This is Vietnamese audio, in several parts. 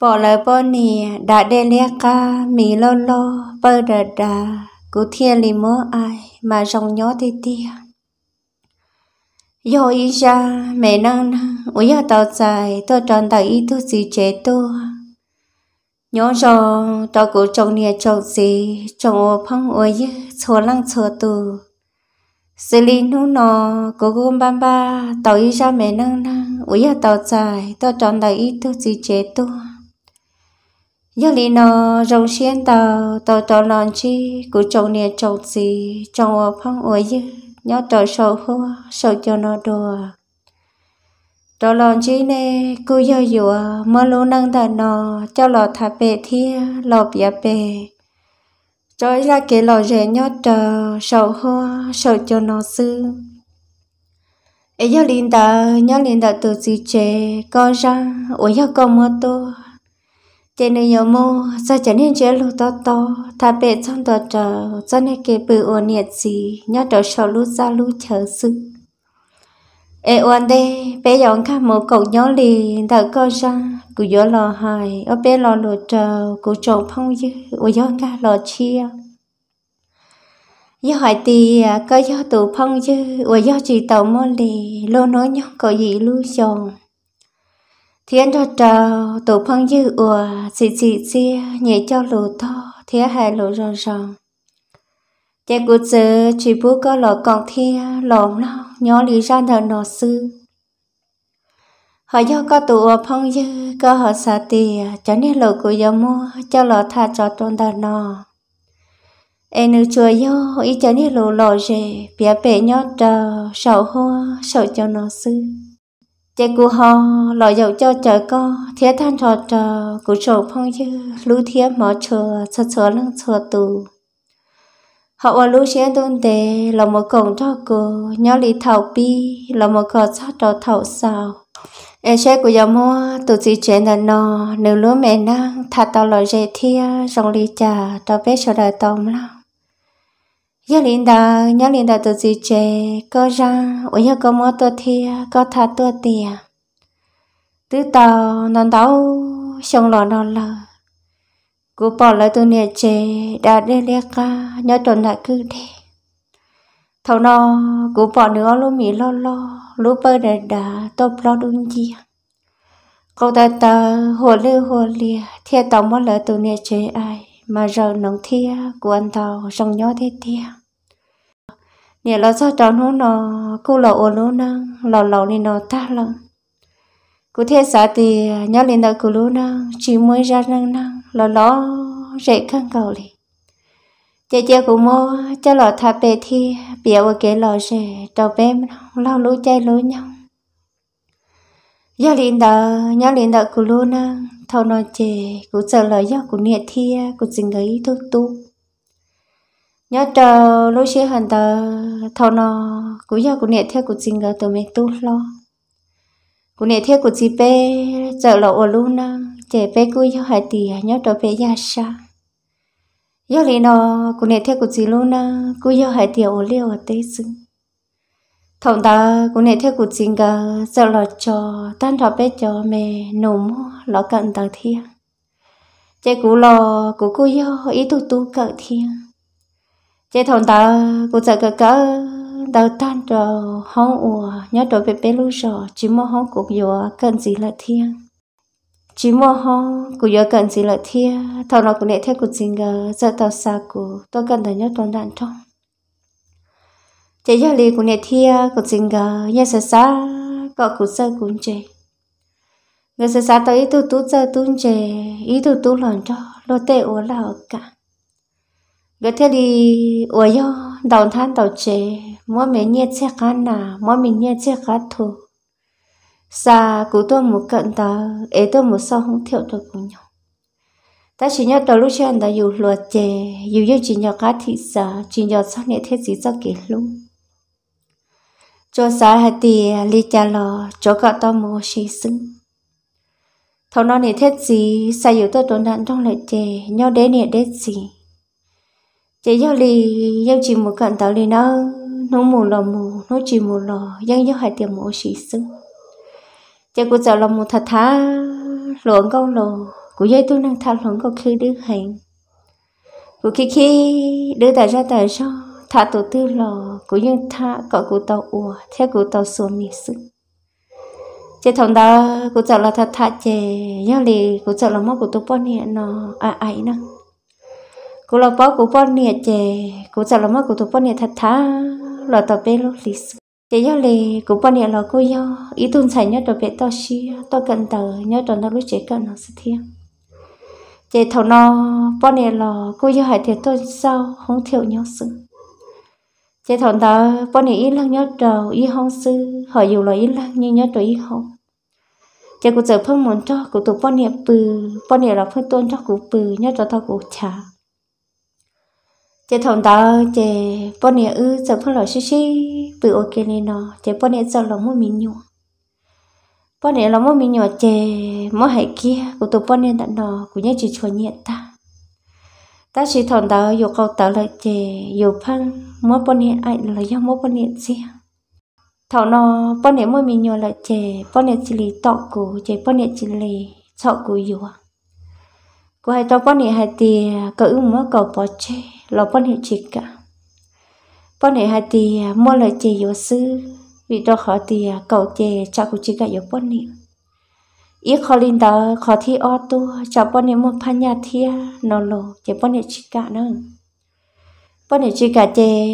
bỏ lời bơ nì đã đê lia ca mì lô lô bơ đà đà cú thiên lì mơ ai mà rồng nhó thì tia yo ý ra mẹ năng uý ở tàu dài tôi tròn tàu ý tu gì chế tu nhớ rồi tàu cú trồng nia trồng gì trồng ô phong ô yết số lăng số tu xử lý nu nó cố gom ba ba tàu ý ra mẹ năng uý ở tàu dài tôi tròn tàu ý tu gì chế tu giờ đi nó rong xiên tàu tàu tàu lon chi cứ trồng nè trồng gì trồng ở phong ở dư nhớ tàu sầu hoa sầu cho nó đùa tàu lon chi nè cứ giờ dùa mơ lú nâng tàu nó cho lọ thả bể thia lọ bia bể cho ra cái lọ rẻ nhớ tàu sầu hoa sầu cho nó sư ấy giờ linh tàu nhớ linh tàu từ gì chế con ra ủa giờ con mơ tôi chị nữ nhiều mô sao trở nên chế lô to to thà bệ trong tòa trò cho nên kể bự ổ nhiệt gì nhớ trở sầu lũ ra lũ chờ sự ê ổn đê bé dọn khá mô cậu nhớ lì đợi con ra cụ gió lò hài ở bé lo lụt trờ cứ trộn phong dư ổ gió ca lò chia do hỏi thì à, có do tụ phong chứ ủa do chỉ tàu môn lì lô nói nhau có gì lưu chồng thiên ra trào tổ phân dư ùa xì xì xì nhẹ cho lù to thiên hai lù ròn ròn chạy cụ giờ chỉ bố có lọ còn thiên lỏng lo nhỏ lý ra thờ nọ sư họ do có tụ phong dư có họ xả tiền cho nên lù cụ giờ mua cho lọ thà cho tôn thờ nọ em nữ chùa yo ý cho nên lù lò rề bia bể nhót trào sầu hoa sầu cho nó sư chế cụ họ lọ dầu cho trời co thế than trò trò cụ trầu phong chứ lũ thế mỏ chờ sợ sợ lăng sợ tù họ ở lũ xe tôn tề là một cổng cho cụ nhớ lý thảo bi là một cỏ sát trò thảo sao em xe của dòng mua tụi chị chuyện là nó nếu lúa mẹ năng thà tao lọ dễ thia rong lý trà tao biết sợ đời tông lắm giờ liền đó nhớ liền đó tôi gì chê có ra ở nhà có mua tôi thì có thà tôi tiền tứ tàu non đâu xong lò non lờ cú bỏ lại tôi nè chê đã đê lê ca nhớ trộn lại cứ đi thầu nó cú bỏ nữa lú mì lo lo lú bơ đà đà tôm lo đun gì cậu ta ta hồ lư hồ lìa thiệt tàu mất lại tôi nè chê ai mà giờ nóng thia của anh tàu rong nhó thế thia nè lo sao cháu nó nó cô lò ô lô năng lò lò nên nó ta lắm cụ thế xã thì nhớ lên đợi cụ lô năng chỉ mới ra năng năng lò lò rễ khăn cầu đi, chị chị cũng mơ cho lò thà bề thì bịa ở cái lò rể trầu bé lau lú chay lú nhau giờ liền đó nhớ liền đó của luôn á thâu nói chè của sợ lời do của nhẹ thia của dừng ấy thôi tu nhớ chờ lúc xưa hẳn tờ thâu nó của do của nhẹ thia của dừng ấy tụi mình tu lo của nhẹ thia của chị bé sợ lộ ở luôn á chè bé cúi cho hai tỷ nhớ chờ bé ra xa giờ liền đó của nhẹ thia của chị luôn á cúi cho hai tỷ ở liều ở tây xứng thằng ta cũng nè theo cuộc chiến cả sợ lo cho tan thọ bé cho mẹ nồm lo cận tờ thiên chế cú lo cú cô yo ý tu tu cỡ thiên chế thằng ta cũng sợ cỡ cỡ đầu tan trò hóng ùa nhớ trò bé bé lu sò chỉ mong hóng cục yo cận gì là thiên chỉ mua hóng cú yo cần gì là thiêng, thằng nó cũng nè theo cuộc tình cả sợ tao xa cú tôi cần thấy nhớ toàn đàn trong chế giờ lì cũng nè thia của sinh gờ nhà sơ sa có cụ sơ cũng chê người sơ sa tới ý tu tu sơ tu chê ý tu tu lần cho lô tê ủa là cả người thế lì ủa yo đầu than đầu chê mỗi mình nhiệt xe cá nà mỗi mình nhiệt xe cá thù sa cú tôi một cận tờ ế tôi một sau không thiệu được cùng nhau ta chỉ nhớ tới lúc trên ta dù luật chè dù như chỉ nhớ cá thị xã chỉ nhớ sau này thế gì cho kỹ luôn cho xa hạt tì lì chà lò cho cả tao mô xì xứng thầu nó nè thiết gì xa yếu tao tổn đạn trong lợi chè nhau đế nè đế gì chè nhau lì nhau chỉ một cận tàu lì nó nó mù lò mù nó chỉ mù lò dân nhau hạt tì mô xì xứng chè cô cháu lò mù thật thà lộn câu lò của dây tôi năng thao lộn câu khi đứa hành của khi khi đứa tại ra tại sao thả tổ tư lò cũng như thả có cụ tàu ua theo cụ tàu xua mi sức chế thằng đó cụ cháu là thả thả chè, nhau lì cụ cháu là mắc cụ tu bò nè nó à ấy nè cụ là bó cụ bò nè chè, cụ cháu là mắc cụ tu bò nè thả thà, là tàu bê lô lì sức chế nhau lì cụ bò nè là cô nhau ý tuân chạy nhau tàu bê tàu xí tàu cần tờ nhau tàu nó lúc chế cần nó sẽ thiêng chế thằng nó bò nè là cô nhau hải thiệt tôi sao không thiếu nhau sự chế thằng ta bọn này ít lăng nhớ trầu ít hong sư họ dù là ít lăng nhưng nhớ trầu ít hông chế cụ giờ phương muốn cho cụ tụ bọn này bự bọn này là phương tôn cho cụ bự nhớ trầu tao cụ trả chế thằng ta chế bọn này ư giờ phương là xí xí bự ok nên nó chế bọn này giờ là mua mình nhua bọn này là mua mình nhua chế mỗi hải kia cụ tụ bọn này đã nó cụ nhớ chỉ cho nhiệt ta ta chỉ thằng đó yêu cầu tớ lại chè yêu phăng mỗi bọn này ai là do mỗi bọn này gì thọ nó bọn này mỗi mình nhiều lại chè bọn này chỉ lì tọ cũ chè bọn này chỉ lì sợ cũ yêu cô hai tao bọn này hai tì cỡ ứng mỗi cầu bỏ chè là bọn này chỉ cả bọn này hai tì mỗi lại chè yêu sư vì đó khó tì cầu chè cha của chỉ cả yêu bọn này ít khó linh đó khó thi ô tô cho bọn em một phan nhà thia nó lô chỉ bọn em chỉ cả nữa bọn em chỉ cả chè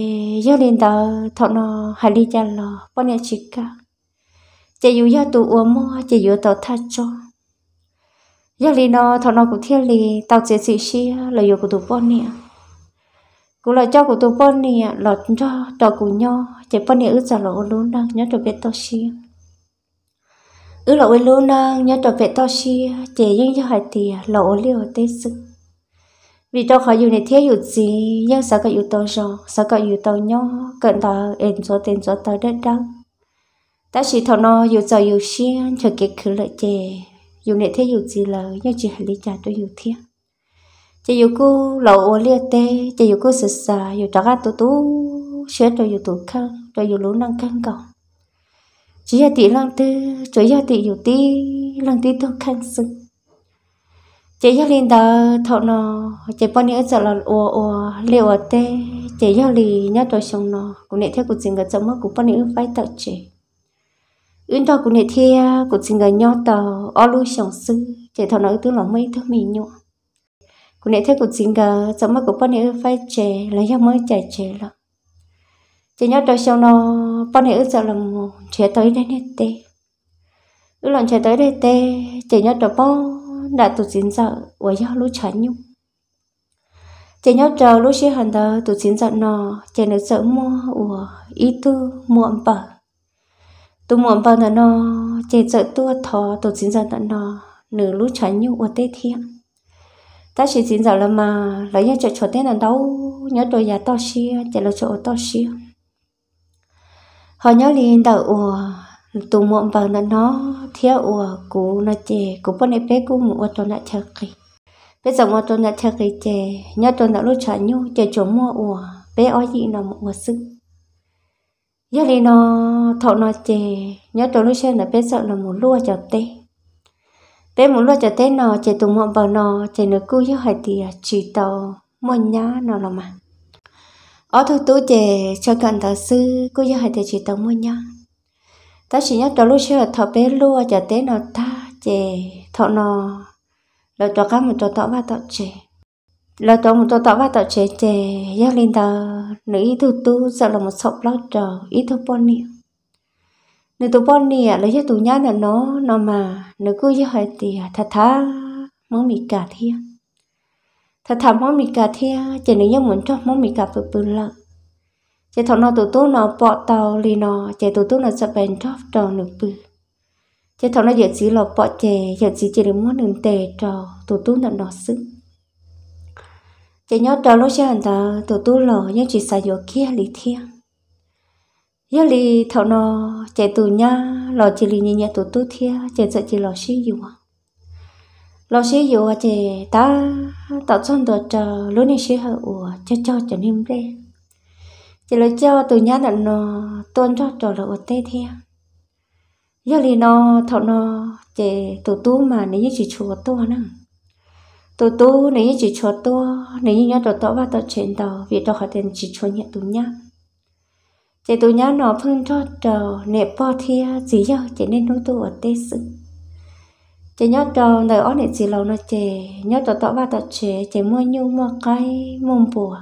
giao linh đó thọ nó hai linh cho lò bọn em chỉ cả chè dù giao tụ uống mua chè dù tàu tha cho giao linh nó thọ nó cũng thiên lì tàu chỉ chỉ xia là dù của tụ bọn em cũng cho của tụ bọn em cho tàu của nhau chè bọn em ước trả lỗ luôn đang nhớ được biết tàu xia ứ lộ quên luôn ờ, nhớ trở về to chi chế nhưng cho hỏi thì lộ liều tê sự vì tao khỏi dù này thiếu dù gì nhưng sợ cái dù tao rồi sợ cái dù tao nhó cận tao em số tiền số tao đất đắng ta chỉ thọ nó dù giờ dù xiên cho cái khứ lợi chế dù này thiếu dù gì là nhưng chỉ hãy lý trả cho dù thiếu chỉ dù cô lộ liều tê chỉ dù cô sợ sợ dù trả ra tụ tụ sửa cho dù tụ khăn cho dù lũ năng khăn cầu chỉ là tí lăng tư chỉ là tí dù tí lăng tí tôi khăn sự chỉ là linh đó thọ nó chỉ bao nhiêu giờ là ủa ủa liệu ở tê chỉ là lì nhát tôi xong nó cũng nệ theo cuộc tình gặp chồng mất cũng bao nhiêu phải tạo chế ưng thọ cũng nệ theo cuộc tình gặp nhát tàu ở lưu sống sư chỉ thọ nó tương là mấy thứ mình nhọ cũng nệ theo cuộc tình gặp giấc mất cũng bao nhiêu phải chế là do mới chạy chế là chỉ nhát tôi xong nó bọn hệ ước dạo là trẻ tới đây nè tê ước lòng trẻ tới đây tê trẻ nhớ đồ bó đã tụt dính dạo với nhau lúc chán nhung trẻ nhớ trò lúc xí hẳn đó tụt dính dạo nò trẻ nữ sợ mua ủa ý tư mua ẩm bở tụ mua ẩm bở nọ nọ chế sợ tua thò tụt dính dạo nò nữ lúc chán nhung ủa tê thiêng ta chỉ dính dạo là mà lấy nhau chỗ chỗ tê là đâu nhớ đồ nhà to xí chế là chỗ to xí họ nhớ liền đầu ủa tụ muộn vào nó nó thiếu ủa cú nó chè cú bọn em bé cú mua cho nó chơi kì bây giờ mua cho nó chơi kì chè nhớ cho nó lúc chả nhu chè chỗ mua ủa bé ở gì nó mua sức nhớ liền nó thọ nó chè nhớ cho lúc xem là bé sợ là muốn lúa cho tê bé muốn lúa cho tê nó chè tụ muộn vào nó chè nó cú như hai tiệt chỉ tàu mua nhá nó là mà ở thu tú chè cho cần thợ sư cô giáo hãy thể chỉ tổng mua nhau ta chỉ nhắc cho lúc xưa thọ bé lúa cho tế nó ta chè thọ nó là cho các một cho tọ ba tọ chè là cho một cho tọ ba tọ chè chè giác lên tờ nữ ý thu tú sợ là một sọc lót trò ý thu bón niệm nữ tu bón niệm là giác tù nhá là nó nó mà nữ cứ giáo hãy tìa thật thà mong mì cả thiên thật thầm mong mì cà thia chỉ nếu như muốn cho mong mì cà bự bự lợ chỉ thọ nó tụ tú nó bỏ tàu lì nó chỉ tụ tú nó sẽ bền cho trò nửa bự chỉ thọ nó giờ chỉ là bỏ chè giờ chỉ chỉ được muốn đường tè trò tụ tú nó nó sức chỉ nhớ trò nó sẽ anh ta tụ tú lò nhưng chỉ xài vô kia lì thia giờ lì thọ nó chỉ tụ nha lò chỉ lì nhẹ nhẹ tụ tú thia chỉ sợ chỉ lò xí dù lo xí dụ thì ta tạo xong được chờ lúc này xí hậu của cho cho cho nên đi chỉ lấy cho từ nhà đợt nó tôn cho trò là tê thea giờ thì nó thọ nó chỉ tổ tú mà nếu như chỉ chùa tu nè tổ tú nếu như chỉ chùa tu nếu như nhớ trò tỏ và tổ chuyện đó vì tổ khỏi tiền chỉ chùa nhẹ tụ nhá chỉ tụ nhá nó phương cho trò nẹp bo thea chỉ giờ chỉ nên nuôi tổ ở tê sự chị nhớ trâu đời ó này chỉ lâu nó chè nhớ trâu tỏ ba tỏ chè chè mua nhu mua cây mông bùa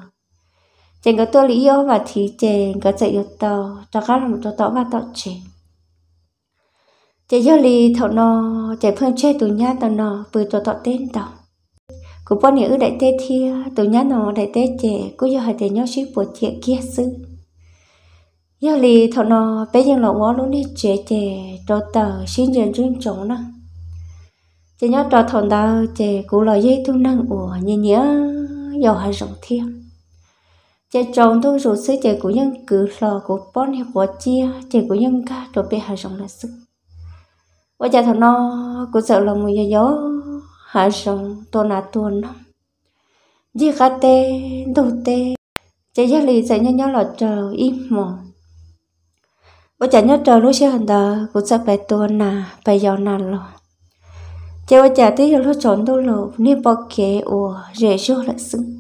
chè có tôi lý do và thì chè có chạy yêu tàu cho các làm trâu tỏ ba tỏ chè chè do lý thọ nó chè phương che tù nhá tàu nó vừa trâu tỏ tên tàu cụ bọn nhớ đại tê thia tù nhá nó đại tê chè cứ do hai tề nhớ ship bùa chè kia sư do lý thọ nó bây giờ lộ ngó luôn đi chè chè trâu tàu xin dân chuyên trống nữa chị nhớ trò thằng đó chị cố lo dây tu năng ủa nhớ nhớ giàu hay rộng thiên chị chồng tôi rồi xứ chị cố nhân cử lò của bọn hiệu của chia chị cố nhân ca rồi bị hay rộng là sức và chị thằng nó cố sợ là mùi gió hạ rộng tôi nà tôi nó dì khá tê đồ tê chị gia lì sẽ nhớ nhớ là chờ im mòn bố chả nhớ chờ lúc xưa hình đó cố sợ phải tôi nà phải giàu nà rồi chế chả tí lo chọn đâu lô nên bỏ kế ủa rẻ số lại xứng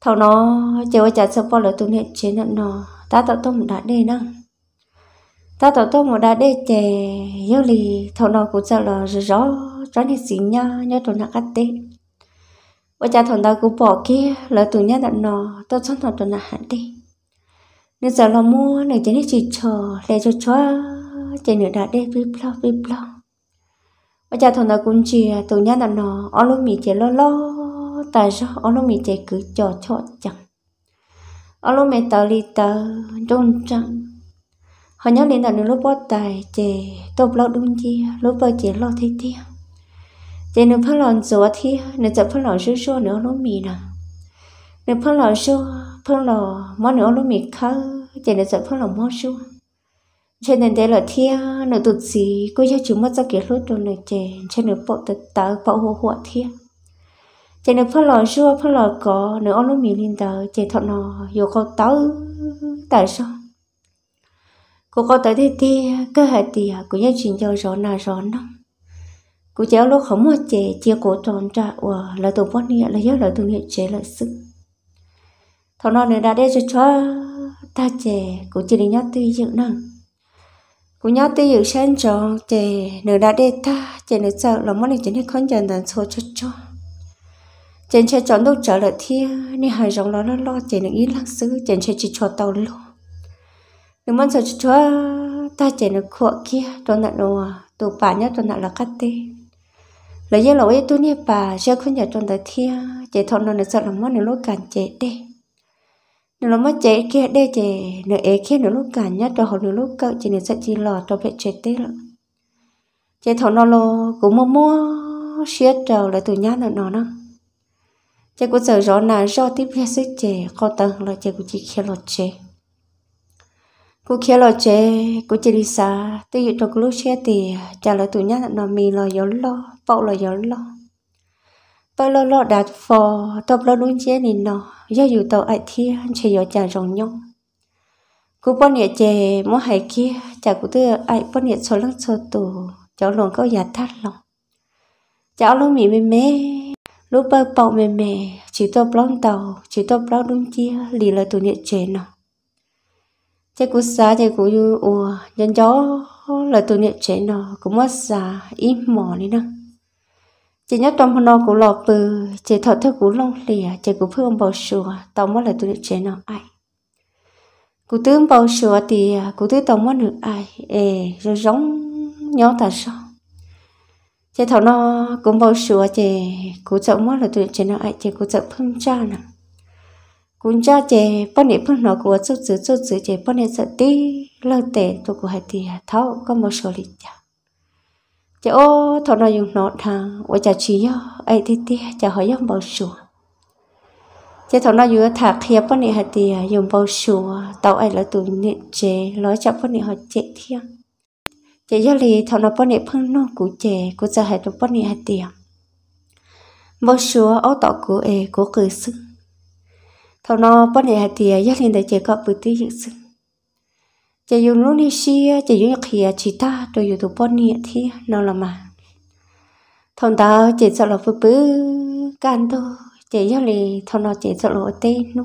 thằng nó chế chả sợ bỏ lại tụi nên chế nặng nó ta tạo tôm đã đê năng ta tạo tôm một đã đê chè yếu lì thằng nó cũng sợ là rõ rõ nên xí nha nhớ tụi nặng cắt tê vợ chả thằng ta cũng bỏ kia là tụi nhá nặng nó tao chọn thằng tụi nặng hạn tê nên giờ lo mua này chế nên chỉ chờ để cho chó chế nửa đã đê vip plong vip plong cha thằng nào cũng chỉ tụi nhát là nó ở lúc mì chế lo lo tại sao ở lúc mì chế cứ cho cho chẳng ở lúc mẹ tờ li tờ trôn trăng họ nhớ đến là nếu lúc bắt tài chế tôm lo đun chi lúc bắt chế lo thế thế chế nếu phát lòn rửa thì nếu chợ phát lòn rửa rửa nữa lúc mì à. nè nếu phát lòn rửa phát lòn món nữa lúc mì khơi chế nếu chợ phát lòn món rửa trên nền thế là thia nửa tụt gì cô cho chúng mất cho kiến lút rồi nửa trẻ trên nửa bộ tật tớ bộ hồ hộ thia trên nửa phơ lò rua phơ lò có nửa ôn lúc mì lên tớ trẻ thọ nò dù có tớ tại sao cô có tới thì tia cơ hệ tia cũng như chuyện cho rõ nà rõ nó cô cháu lúc không mua trẻ chia cổ tròn trả và là tổ bót nghĩa là nhớ là tổ nghĩa trẻ là sức thọ nò này đã để cho cho ta trẻ cũng chỉ định nhắc tuy dựng năng cú nhau tê dự sen tròn chè nửa đã đê ta chè nửa sợ lòng mắt này chè nửa con chè đàn số cho cho chè chè chọn đâu trở lại thia nè hai dòng nó nó lo chè nửa ít lắc xứ chè chè chỉ cho tàu lo nửa mắt sợ cho ta chè nửa khọ kia tôi nặng à, tụ bà nhá tôi nặng là cắt tê lấy giờ lỗi tôi nè bà sẽ không nhờ tôi đại thia chè thọ nửa sợ lòng mắt nửa lối cản chè đê nếu nó mất chế kia đê chế nếu ấy kia nó lúc cả nhất rồi họ nếu lúc cậu chỉ nên sẽ chỉ lò trong phải chế tê lọ chế thầu nó lo cũng mua mua xiết trầu lại từ nhát nữa nó nó chế cũng sợ rõ là do tiếp theo sức chế khó tầng là chế cũng chỉ kia lọt chế cô kia lọt chế cô chỉ đi xa tự nhiên trong lúc xe thì trả lại từ nhát nó mì là gió lo bậu là gió lo bao lo lo đã phò tập lo đúng chế nên nó do dù tàu ai thiên chỉ do chả rồng nhông cú bọn nhẹ chè mua hai kia chả cú tư ai bọn nhẹ số lăng số tù cháu luôn có giả thắt lòng cháu luôn mì mê mê lúc bơ bầu mê mê chỉ tập lon tàu chỉ tập lo đúng chia lì là tụ nhẹ chè nó chả cú xa chả cú ua nhân gió là tụ nhẹ chế nó cũng mất xa ít mỏ đi nữa chỉ nhớ trong hôm nọ cũng lọt bự chỉ thọ theo cũng lông lìa chỉ cũng phương bầu sùa tao mất là tôi được chế nằm ai cụ tướng bầu sùa thì cụ tướng tao mất được ai ê rồi giống nhau ta sao chỉ thọ nó cũng bầu sùa chỉ cụ sợ mất là tôi được chế nằm ai chỉ cụ sợ phương cha nè cụ cha chỉ bao nhiêu phương nó của sốt sứ sốt sứ chỉ bao nhiêu sợ tí lâu tệ tôi cũng hay thì tháo có một số lịch chào chả ô thọ nó dùng nọ thà ôi chả chỉ yo ai thì tia chả hỏi yo bao sủa chả thọ nói dùng thạc khía bữa nị hạt tiền à? dùng bao sủa tàu ấy là tụi nị chế nói chả bữa nị họ chế thiêng chả yo lì thọ nó bữa nị phăng nô cũ chế cũ chả hạt à? à? bữa nị hạt tiền bao sủa ô tọ cũ ê cũ cử sức thọ nói bữa nị hạt tiền yo lì đại chế có bự tí dự sức จะอยู่ลูนิเชียจะอยู่ยเขียชิตาตัวอยู่ตัวปนเนี่ยที่นอนละมาทอนดาวเจ็ดสลบปื้อการตัวเจียเลยทอนอเจ็ดสลบเต้นุ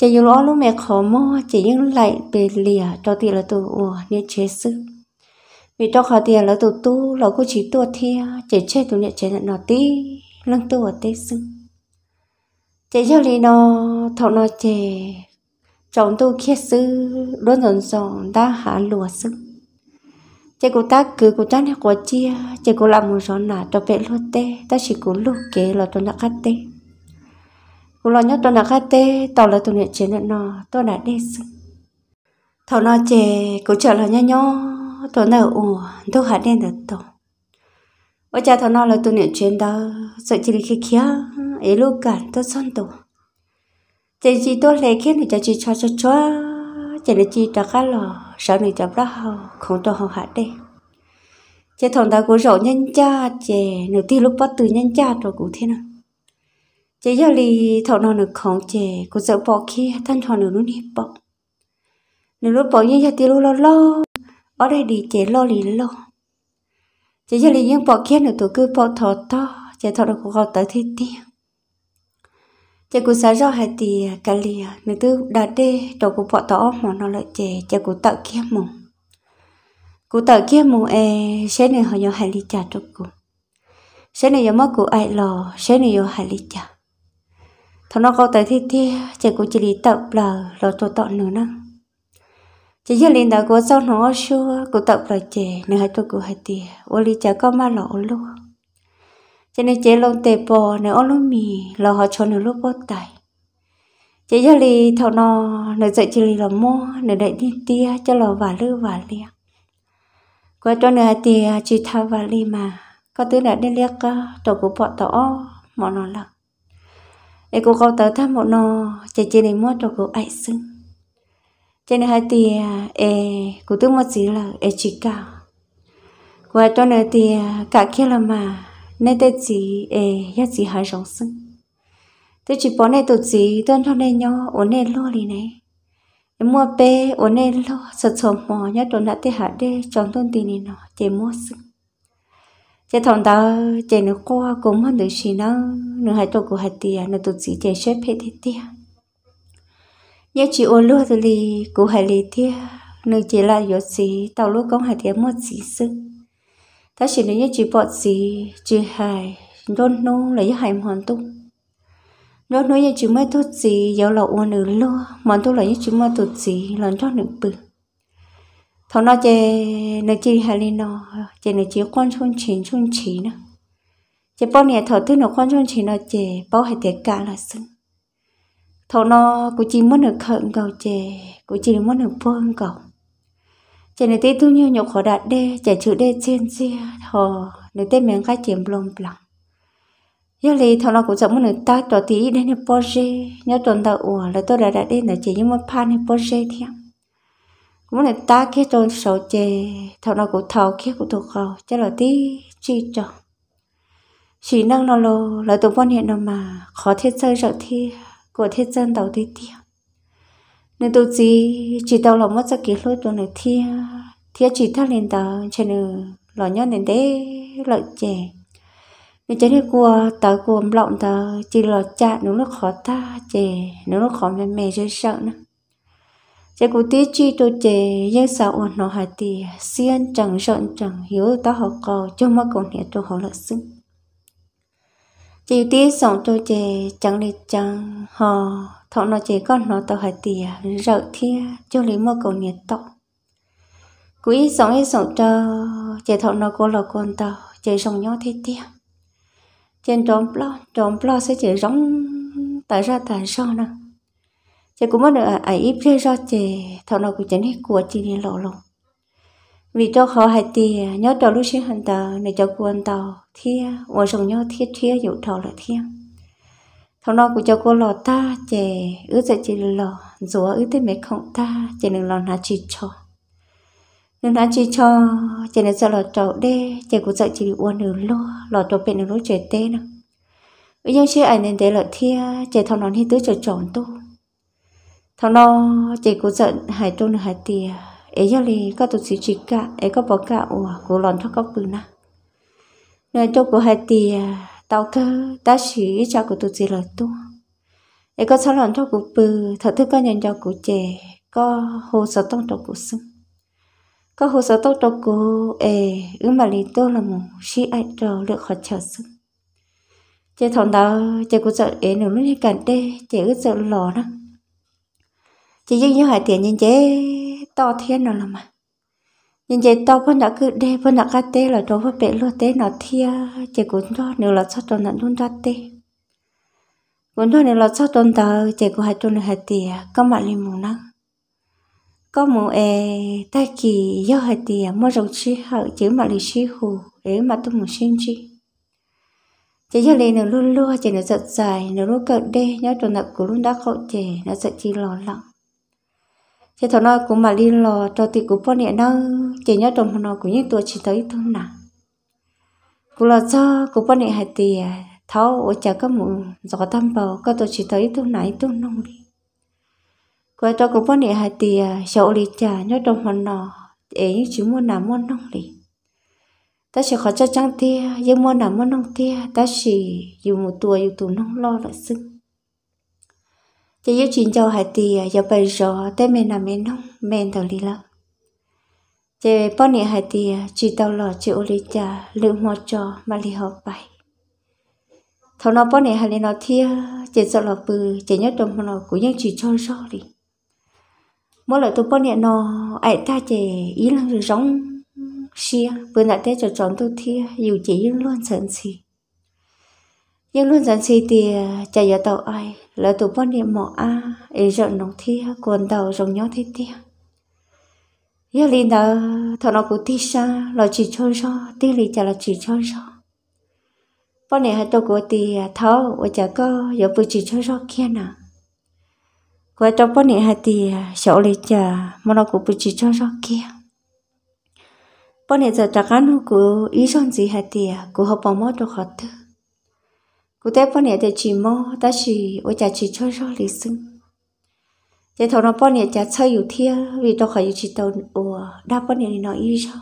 จะอยู่ล้อลูกแม่ขอม่อจะยังไหลไปเหลี่ยตัวตีละตัวอัวเนี่ยเชื่อซึงมีตัวขอเตียละตัวตู้เราก็ชิตัวเทียเจ็ดเช่ตัวเนี่ยเจ็ดนอตีลังตัวเต้ซึ่งเจียเลยนอทอนอเจ trọng tu kia sư luôn dần dần đã hạ lùa sức chỉ cô ta cứ cô ta này có chia chỉ cô làm một số nà cho bé luôn tê ta chỉ cố lúc kế là tôi đã cắt tê cô lo nhất tôi đã cắt tê tao là tôi nhận chiến nó tôi đã đê sức thầu nó chè cô trở là nhau nhau, tôi nào ủ tôi hạ đen được tổ ở cha thầu nó là tôi nhận chiến đó sợ chỉ khi kia kia ấy lúc cả tôi son tổ chị chị tôi lấy khi này chị chị cho cho cho chị để chị cho cá lò sau này cho đó không tôi không hạt đi chị thằng ta cũng rộ nhân cha chị nửa tí lúc bắt từ nhân cha rồi cũng thế nào chị giờ lì thằng nào nửa không chị cũng sợ bỏ khi thân thằng nửa nó đi bỏ nửa lúc bỏ như giờ tí lúc lo lo ở đây đi chị lo lì lo chị giờ lì những bỏ kia nửa tụi cứ bỏ thọ to chị thằng nó cũng gọi tới thế tiếng chị cũng sáng rõ hai tỷ cà lìa nếu tư đã đê đầu cũng bỏ tỏ mà nó lại chè chị cũng tợ kia mù cũng tợ kia mù e sẽ này họ nhau hai ly trà cho cụ sẽ này giờ mất cụ ai lò sẽ này giờ hai ly trà thằng nó câu tới thì thì chị cũng chỉ đi tợ là lo tổ tọ nữa nè chỉ cho lên đã của sau nó xưa cũng tợ là chè nếu hai tôi cũng hai tỷ ô ly trà có ma lò luôn cho nên chế lông tề bò nếu ôn lúc mì là họ cho nếu lúc bó tài chế cho lì thảo nò, nếu dạy chỉ lì là mua nếu đại đi tia cho lò vả lư vả lia qua cho nữa thì chỉ thao vả lì mà có tư đã đi liếc ờ, tổ của bọn tổ mọ nó là để cô câu tới thăm mọ nò, chế chế để mua tổ của ảnh xưng cho nên hai thì ê cô tư mua gì là ê chỉ cao, qua cho nữa thì cả kia là mà nên tê chỉ ê ya chỉ hai rong sưng tê chỉ bỏ này tụ chỉ đơn thôi này nhau ổn này lo đi này em mua bé ổn này lo sợ sợ mò nhá đồn đã tê hạ đê chọn tôn tin này nó chỉ mua sưng chỉ thằng đó chỉ nó qua cũng hơn được gì nó nó hai tụ của hai tiền à, nó tụ chỉ chỉ xếp hết thế tiền nhớ chỉ ổn luôn rồi của hai lì tiền nó chỉ là yếu gì tao lúc công hai tiền mua chỉ sưng ta chỉ nếu như chỉ bọt gì chỉ hài đôn nô lấy hài mòn tu, đôn nô như chỉ mới tốt gì giáo là uôn nữ lo mòn tu là như chỉ mới tốt gì lần cho nữ bự thằng nó chè nó chỉ hài lên nó chè nữ chỉ quan chôn chín chôn chín nữa chè bao nè thở thứ nó quan chôn chín nó chè bao hài tiệt cả là xứng. thằng nó cũng chỉ muốn được khẩn cầu chè cũng chỉ muốn được phơi cầu chỉ nên tê tu nhiều nhục khó đạt đê chả chữ đê trên xe thò nên tên miếng cái chiếm lông lặng giờ lấy thằng nó cũng giống người ta tỏ tí đến nếp bò dê nhớ tuần ta ủa là tôi đã đạt đê là chỉ như một pan nếp bò dê thiêng cũng người ta kia tôi sầu chê thằng nó cũng thò kia cũng thuộc khẩu chả là tí chi trò chỉ năng nó lô là tôi con hiện nó mà khó thiết chơi sợ thi của thiết dân tàu tí tiếng nên tôi chỉ chỉ tao là mất ra kỹ lối tôi này thia thia chỉ thắt lên tao, cho nên lò nhớ nên thế lợi trẻ, nên cho nên cua tao cua lộng tao chỉ lò chạ nó nó khó ta trẻ, nó nó khó mẹ mẹ chơi sợ nữa chế cụ tí chi tôi trẻ dân xã ổn nó hại tì xiên chẳng sợ chẳng hiểu tao học cò cho mà còn hiểu tôi học lợi xứng chỉ tiếc sống cho chỉ chẳng để chẳng họ thọ nó chỉ có nó tao hải tìa rợ thia cho lý mơ cầu nhiệt tộc quý sống ấy sống cho chỉ thọ nó có là con tao chỉ sống nhau thế tia trên trộm plo trộm plo sẽ chỉ rong tại ra tại sao nè chỉ cũng mất được ấy à, à, ít ra chỉ thọ nó cũng chẳng hết của chỉ đi lộ lộ vì cho họ hay tì nhớ cho lúc sinh hành tờ này cho quân tàu thia ngồi sông nhớ thiết thia dụ thọ là thia thằng nó của cho cô lò ta chè ướt sẽ chỉ lò rửa ướt tới mấy không ta chè đừng lò nà chỉ cho nên nà chỉ cho chè này sợ lò trậu đê chè cũng sợ chỉ uốn nửa lo lò trậu bên nửa lối chè tê nè bây giờ chưa ai nên để lợi thia chè thằng nó thì tứ chờ chọn tu thằng nó chè cũng sợ hải trôn hải tìa ấy giờ thì có tổ chức chích cả ấy có bỏ cả ủa cố lòn thoát có bự na nơi cho của hai tì à, tàu thơ ta chỉ e cho của tổ chức là tu ấy có sáu lòn thoát của bự thật thức có nhận cho của trẻ có hồ sơ tông cho của sưng có hồ sơ tông cho của ấy ứng mà lý tu là một sĩ ai trò được khỏi chờ sưng chế thằng đó chế cũng sợ ấy nếu lúc này cạn đê chế cứ sợ lò đó chỉ riêng như hỏi tiền nhìn chế to thiên nó lắm mà nhưng vậy to vẫn đã cứ đê vẫn đã cái tê là đồ vẫn bể luôn tê nó thia chỉ cuốn cho nếu là sao tuần đã luôn ra tê cuốn cho nếu là sao tuần tờ chỉ cũng hai tuần hai tìa có mặt lên mù nắng có mù e tay kỳ do hai tìa mua rồng chi hậu chứ mặt lì chi hù để mà tôi muốn xin chi chỉ cho lên nó luôn luôn chỉ nó giật dài nó luôn cợt đê nhớ tuần đã cũng luôn đã khẩu chỉ nó giật chi lo lặng thế thằng nó cũng mà đi lò cho thì cũng bao nhiêu nó chỉ nhớ trong nó cũng như tôi chỉ tới thôi nè cũng là do cũng bao nhiêu hai tỷ tháo ở chợ các mụ gió tam bầu các tôi chỉ tới thôi nãy tôi nông đi quay cho cũng bao nhiêu hai tỷ sợ đi chả nhớ trong nó ấy như chỉ muốn làm muốn nông đi ta sẽ khó cho trang tia nhưng muốn làm muốn nông tia ta chỉ dùng một tuổi dùng tuổi nông lo lại sức chỉ yêu chuyện cho hai tỷ ờ, giờ bây giờ té mình làm mình không mình tao đi lâu chỉ bao nhiêu hai tỷ ờ, chỉ tao lo chỉ ô lý mà lý hợp bài thằng nó bao nhiêu hai lý nó thia chỉ sợ là bự chỉ nhớ trong nó cũng ยัง chỉ cho rõ mỗi lần tôi bao nhiêu nó ai ta chỉ ý là giống xia vừa nãy thế cho chọn tôi thia dù chỉ luôn sẵn xì nhưng luôn sẵn xì thì ờ, chả giờ tao ai lỡ tụ bó niệm mọ a ý rợn nóng thi cuốn đầu rồng nhó thế tia giờ linh đó thọ nó cũng thi xa là chỉ cho cho ti lì chả là chỉ cho cho. bó niệm hai tôi của ti thọ và chả có giờ bự chỉ cho cho kia nè Qua tôi bó niệm hai ti sợ lì chả mà nó cũng bự chỉ cho cho kia bó niệm giờ chắc ăn của ý son gì hai ti của họ bỏ mất được họ thứ cụ thể bọn nhẹ thì chỉ mơ, ta chỉ ôi chả chỉ cho rõ lý sưng thế thầu nó bọn nhẹ chả chơi yêu thia vì tôi khỏi chỉ tàu ủa đa bọn nhẹ nó y cho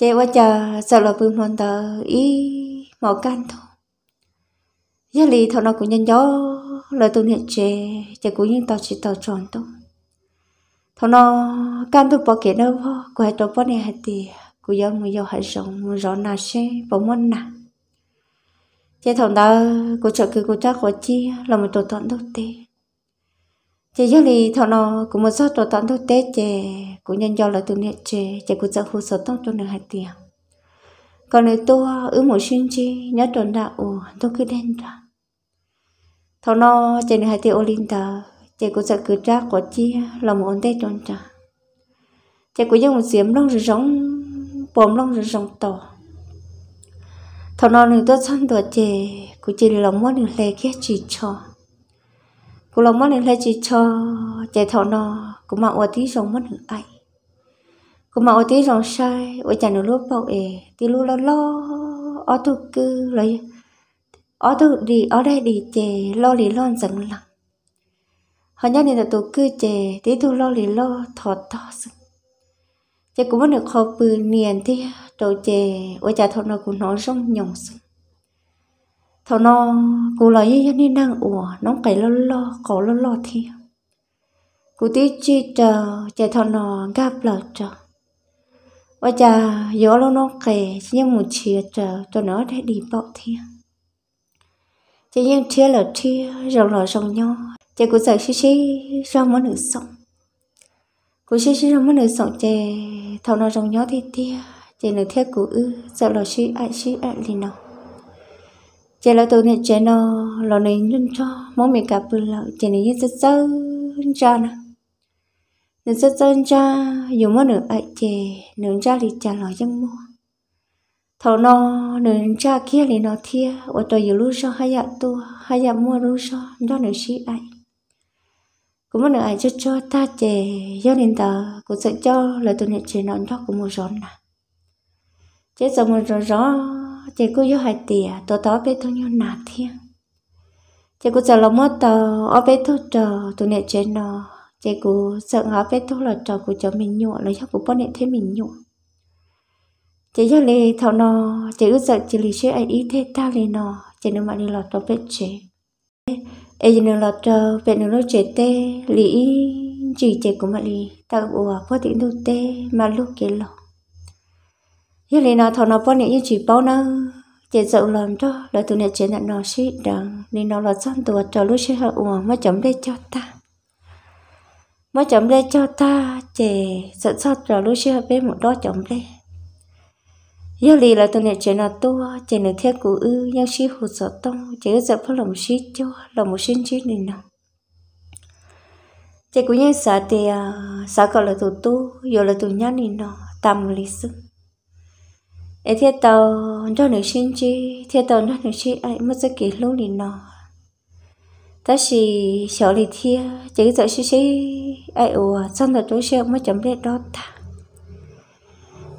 thế ôi chả sợ là bưng hoàn tờ y mỏ can thôi giờ lý thầu nó cũng nhân gió lời tôi nhẹ chè chả cũng như tàu chỉ tàu tròn tôi thằng nó can tôi bỏ kia đâu của hai tôi bỏ này hai tỷ của dân người giàu hai rộng rộng nào xe bỏ món nào chế thằng đó cô chợ kia cô cha có chi là một tổ tận đầu tê chế giờ thì thằng nó cũng một số tổ tận đầu tê chế cũng nhân do là từ nè chế chế cũng sợ hồ sơ tông cho đường hai tiền còn nếu tôi ứ một xuyên chi nhớ tổn đạo tôi cứ đen ra thằng nó chế đường hai tiền olin tờ chế cô chợ cứ cha có chi là một ổn tê tròn ra chế cô dân một xiêm lông rồi rong bồm lông rồi rong tỏ thằng nó nên tôi chăm tuổi chơi, cô chỉ lòng mất nên lệ kia chỉ cho cô lòng mất nên lệ chỉ cho chơi thằng nó cô mà ở tí rồng mất được ai cô mà ở tí rồng sai ở chả nó lúc bảo ế tí lúc lo lo ở tu cứ lấy ở tu đi ở đây đi chơi, lo đi lo dần lặng họ nhắc nên là tu cứ chơi, tí tu lo đi lo thọ thọ sừng chị cũng vẫn được học bự niên thì đồ chè ôi cha thọ nó cũng nói rong nhồng xong, thọ nó cũng là như nên đang ủa nó cái lo lo có lo lo thì cũng tí chi chờ chè thọ nó gặp lại chờ ôi cha gió lo nó kể nhưng một chia chờ cho nó để đi bọ thì chị nhưng chia là chia rồi là rong nhau chị cũng sợ xí xí ra món nữa sống cũng xí xí ra món nữa sống chè thầu nó rồng nhó thì tia chỉ nó thiết cũ ư sợ là suy ai suy ai thì nó chỉ là tôi nhận chế nó lo này nhân cho mỗi mình cả bự là chỉ này rất sơ cha nè nên rất sơ cha dù mỗi nửa ai chế nửa cha thì trả lời dân mua thầu nó nửa cha kia thì nó thia ở tôi dù lúc cho hai dạ tu hai dạ mua lúc cho đó nửa suy ai cũng muốn ai cho cho ta chè do nên tờ cũng sẽ cho là tôi nhận chè nón cho cũng một rón nè chết rồi một rón rón chè cô do hai tìa tôi tớ bé tôi nhau nạt thiên chè cô giờ là mất tờ ở bé tôi chờ tôi nhận chè nó chè cô sợ ở bé tôi là chờ cô cho mình nhụa là chắc cũng bao nhận thấy mình nhụa chế do lê thảo nó chế ước sợ chỉ lì chơi ai ý thế ta lê nó chế nếu mà đi lọt tôi bé chế ai giờ nó lọt trơ về nó lọt chế tê lý chỉ chế của mà lý ta ủa phó tiếng đâu tê mà lúc kia lọ giờ lý nó thọ nó bao như chỉ bao nó chế dậu làm cho là tụi này chế nạn nó sĩ đằng lý nó lọt xong tụi cho lúc xí hậu ủa mà chấm đây cho ta mà chấm đây cho ta chế sợ sót cho lúc xí hậu bên một đó chấm đây giờ lì là tôi nhận chế nó to chế nó thiết cụ ư nhau xí hồ sợ tông chế giờ phát lòng xí cho lòng một sinh chí này nè chế cũng như sợ thì sợ à, còn là tụ tu giờ là tụ nhá này nọ tầm lì sự. ở thiết tàu cho nữ xin chi thiết tàu nó nữ chi ai mất rất kỹ lúc này nọ ta chỉ sợ lì thiết, chế giờ xí xí ai ủa xong là tôi sẽ mới chấm đét đó ta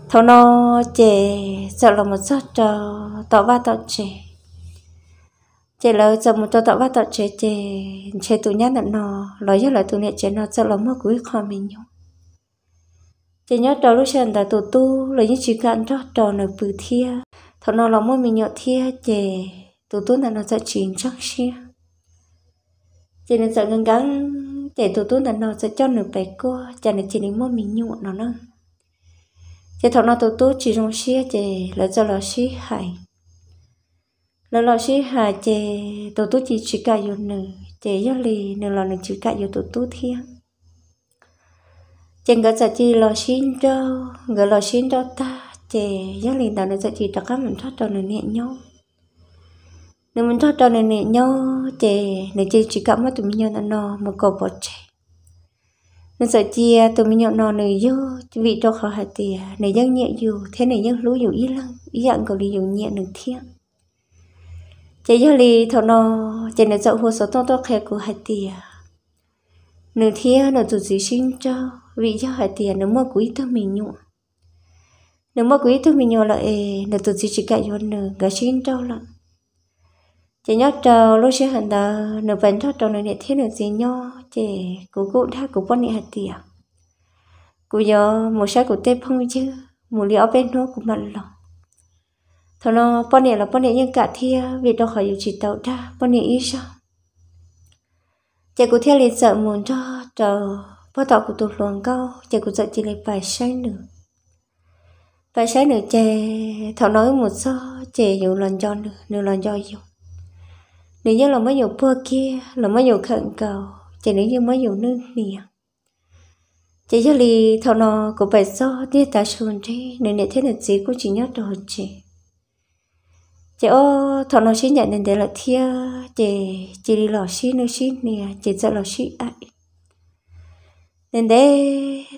thâu nó chè sợ là một giấc cho tỏ va tỏ chè chè là giờ một cho tỏ va tỏ chè chè chè tụ nhát là nó nói rất là tụ nhẹ chè nó sợ là mất cuối kho mình nhung chè nhớ trò lúc sáng đã tụ tu là những chỉ cần cho trò nở bự thia thâu nó là mỗi mình nhậu thia chè tụ tu là nó sợ chuyện chắc xia chè nên sợ ngân gắng chè tụ tu là nó sợ cho nở bạch cô chè nên chè nên mỗi mình nhậu nó nâng chế thọ nó tu tu chỉ dùng xí chế là do là xí hại là là xí hại chế tu tu chỉ chỉ cả yêu nữ chế do lì nữ là nữ chỉ cả yêu tu tu thiên chế ngỡ giờ chỉ là xí đâu ngỡ là xí đâu ta chế do lì đó nữ giờ chỉ đặt các mình thoát cho nữ nhẹ nhau nếu mình thoát cho nữ nhẹ nhau chế nữ chỉ chỉ cả mất tụi mình nhau nó một cầu bỏ chạy nên sợ chia tụi mình nhậu nọ nơi vô vị cho khó hạt tìa nơi dân nhẹ dù thế này dân lũ dù ý lăng ý dạng cầu đi dù nhẹ được thiện chế giờ lì thọ nọ chế nè dậu hồ số to to khè của hạt tìa nửa thiện nửa tụt gì xin cho vị cho hạt tìa nửa mơ quý tụi mình nhậu nửa mơ quý tụi mình nhậu lại nửa tụt gì chỉ cả vô nửa gà xin cho lại chị nhớ chờ lúc xưa hẳn đó nửa vấn thoát trâu này để thiết được gì nhó chị cú cụ đã cú bọn nị hạt tỉa à? cú giờ một sai cú tép phong chứ một liễu bên nó cũng mặn lòng thằng nó bọn nị là bọn nị nhưng cả thia vì đâu khỏi dùng chỉ tàu đa bọn nị ý sao chị cú theo liền sợ muốn cho chờ bó tàu của tụt luồng cao chị cú sợ chỉ lấy vài sai nữa vài sai nữa chị thằng nói một số chị dùng lần cho nữa nửa lần cho dùng nếu như là mới dụ bơ kia là mới dụ khẩn cầu chỉ nếu như mới dụ nước nè chỉ cho lì thọ nọ của bài so tia ta xuân đi nên để thế là gì cũng chỉ nhớ đồ chị chị ô thọ nọ xin nhận nên để là thia chị chị đi lò xin nước xin nè chị sợ lò xin ấy nên để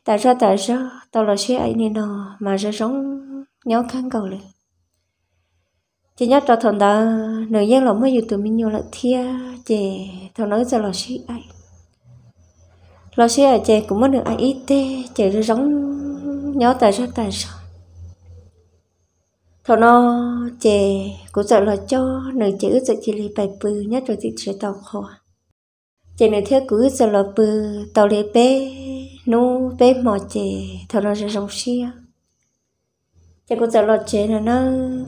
ta ra ta ra tao lò xin ấy nên nó mà ra giống nhau khăn cầu lên chị nhớ cho thằng đó nửa giang là mới dù tụi mình nhiều là thia chị thằng nói giờ là xí ai lò xí ai chị cũng mới được ai ít tê chị rồi giống nhớ tại sao tại sao thằng nó chị cũng sợ là cho nửa chữ ước sợ chị lì bài bư nhất rồi chị sẽ tàu khổ chị nửa thiếu cứ sợ là bư tàu lì bê nu bê mò chị thằng nó sẽ giống xí à chỉ có giờ lo chế là nó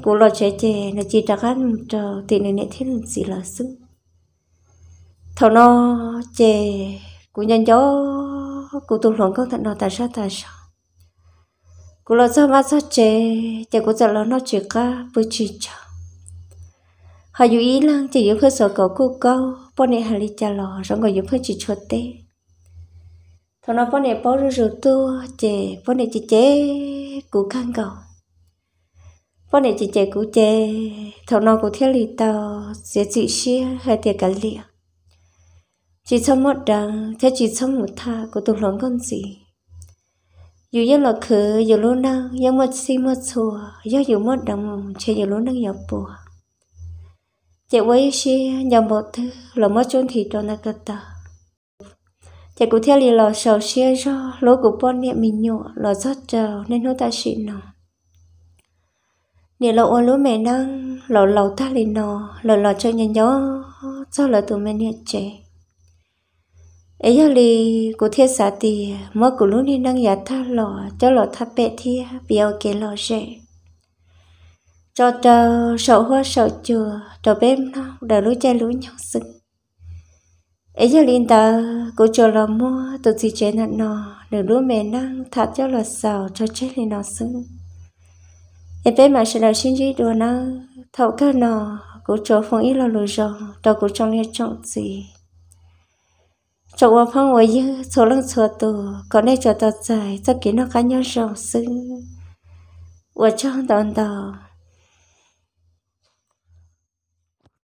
cố lo chế chế là chỉ đặt ăn trò thì này này thế là gì là sưng thầu nó chế cố nhân gió cố tụt lòng câu thận nó tại sao tại sao cố lo sao mà sao chế chỉ có giờ lo nó chỉ cả bữa chỉ chờ họ dù ý lăng chỉ dùng phơi sổ cậu cô câu bọn này hà lý cha lò rồi người dùng phơi chỉ cho tê thằng nó bọn này bỏ rửa rửa tua chè bọn này chỉ chế cố khăn cầu bữa này chị chạy cú chê thằng nó cú thiết lì tàu dễ chị xí hay tiệt cả liệt chỉ trong một đằng thế chỉ trong một tha của tụng lòng con gì dù như là khứ dù lúc nào nhưng mất xí mất chùa do dù mất đằng chơi dù lúc nào nhập bùa chị quay xí nhập một thứ là mất chốn thì cho nó cất tờ chị cũng theo lì lò sầu xí do lối của bọn niệm mình nhọ là rất trào nên nó ta xịn nồng nè lo ôn lúa mẹ năng lo lo ta lên nó lo lo cho nhân nhớ cho lo tụi mẹ nhẹ trẻ ấy giờ li cụ thiết xã thì mơ cụ lúa đi năng giả tha lo cho lo tha bẹ thi biểu kê lo rẻ cho cho sợ hoa sợ chừa cho bếm nó đờ lúa chai lúa nhau sưng ấy giờ linh ta cụ cho lo mua tụi gì chế nặng nó nửa lúa mẹ năng thả cho lo sầu cho chết lên nó sưng em bé mà sẽ là sinh chỉ đồ nó thấu cơ nó cũng chỗ phong ít là lùi rồi đâu cũng trong nghe trọng gì chỗ vào phong ngồi dư số lần số tù có nên cho tao giải cho kiến nó cá nhau rộng xưng ở trong đòn đỏ